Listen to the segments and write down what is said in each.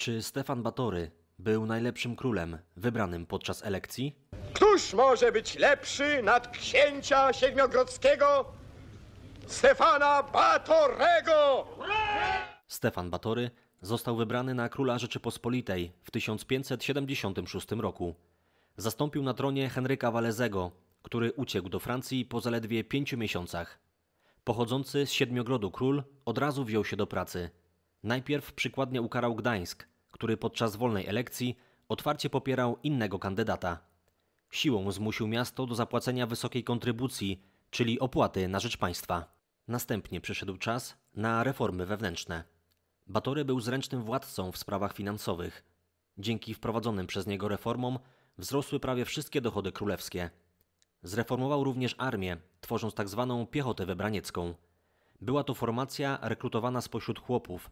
Czy Stefan Batory był najlepszym królem wybranym podczas elekcji? Któż może być lepszy nad księcia siedmiogrodzkiego Stefana Batorego? Stefan Batory został wybrany na króla Rzeczypospolitej w 1576 roku. Zastąpił na tronie Henryka Walezego, który uciekł do Francji po zaledwie pięciu miesiącach. Pochodzący z Siedmiogrodu król od razu wziął się do pracy. Najpierw przykładnie ukarał Gdańsk, który podczas wolnej elekcji otwarcie popierał innego kandydata. Siłą zmusił miasto do zapłacenia wysokiej kontrybucji, czyli opłaty na rzecz państwa. Następnie przyszedł czas na reformy wewnętrzne. Batory był zręcznym władcą w sprawach finansowych. Dzięki wprowadzonym przez niego reformom wzrosły prawie wszystkie dochody królewskie. Zreformował również armię, tworząc tzw. Tak piechotę wybraniecką. Była to formacja rekrutowana spośród chłopów,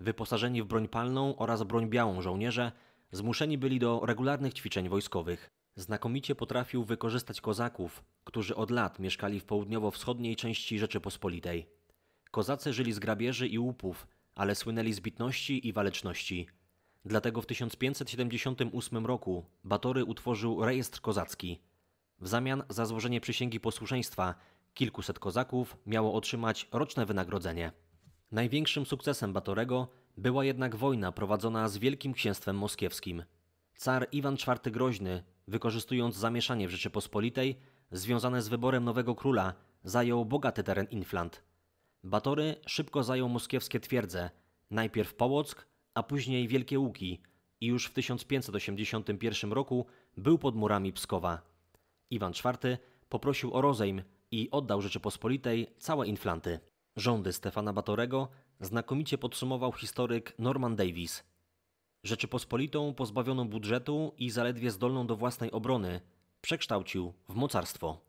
Wyposażeni w broń palną oraz broń białą żołnierze zmuszeni byli do regularnych ćwiczeń wojskowych. Znakomicie potrafił wykorzystać kozaków, którzy od lat mieszkali w południowo-wschodniej części Rzeczypospolitej. Kozacy żyli z grabieży i łupów, ale słynęli z bitności i waleczności. Dlatego w 1578 roku Batory utworzył rejestr kozacki. W zamian za złożenie przysięgi posłuszeństwa kilkuset kozaków miało otrzymać roczne wynagrodzenie. Największym sukcesem Batorego była jednak wojna prowadzona z Wielkim Księstwem Moskiewskim. Car Iwan IV Groźny, wykorzystując zamieszanie w Rzeczypospolitej związane z wyborem nowego króla, zajął bogaty teren Inflant. Batory szybko zajął moskiewskie twierdze, najpierw Połock, a później Wielkie Łuki i już w 1581 roku był pod murami Pskowa. Iwan IV poprosił o rozejm i oddał Rzeczypospolitej całe Inflanty. Rządy Stefana Batorego znakomicie podsumował historyk Norman Davis. Rzeczypospolitą pozbawioną budżetu i zaledwie zdolną do własnej obrony przekształcił w mocarstwo.